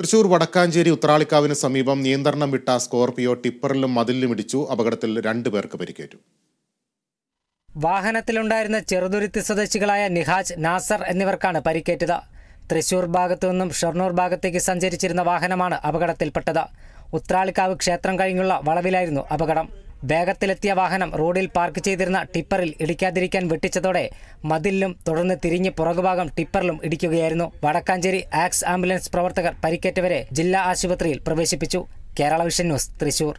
തൃശൂർ വടക്കാഞ്ചേരി ഉത്രാളിക്കാവിന് സമീപം നിയന്ത്രണം വിട്ട സ്കോർപിയോ ടിപ്പറിലും മതിലിലും ഇടിച്ചു അപകടത്തിൽ രണ്ടു പേർക്ക് പരിക്കേറ്റു വാഹനത്തിലുണ്ടായിരുന്ന ചെറുതുരുത്തി സ്വദേശികളായ നിഹാജ് നാസർ എന്നിവർക്കാണ് പരിക്കേറ്റത് തൃശൂർ ഭാഗത്തു നിന്നും ഷൊർണൂർ ഭാഗത്തേക്ക് സഞ്ചരിച്ചിരുന്ന വാഹനമാണ് അപകടത്തിൽപ്പെട്ടത് ഉത്രാളിക്കാവ് ക്ഷേത്രം കഴിഞ്ഞുള്ള വളവിലായിരുന്നു അപകടം വേഗത്തിലെത്തിയ വാഹനം റോഡിൽ പാർക്ക് ചെയ്തിരുന്ന ടിപ്പറിൽ ഇടിക്കാതിരിക്കാൻ വെട്ടിച്ചതോടെ മതിലിലും തുടർന്ന് തിരിഞ്ഞ് പുറകുഭാഗം ടിപ്പറിലും ഇടിക്കുകയായിരുന്നു വടക്കാഞ്ചേരി ആക്സ് ആംബുലൻസ് പ്രവർത്തകർ പരിക്കേറ്റവരെ ജില്ലാ ആശുപത്രിയിൽ പ്രവേശിപ്പിച്ചു കേരള വിഷൻ ന്യൂസ് തൃശൂർ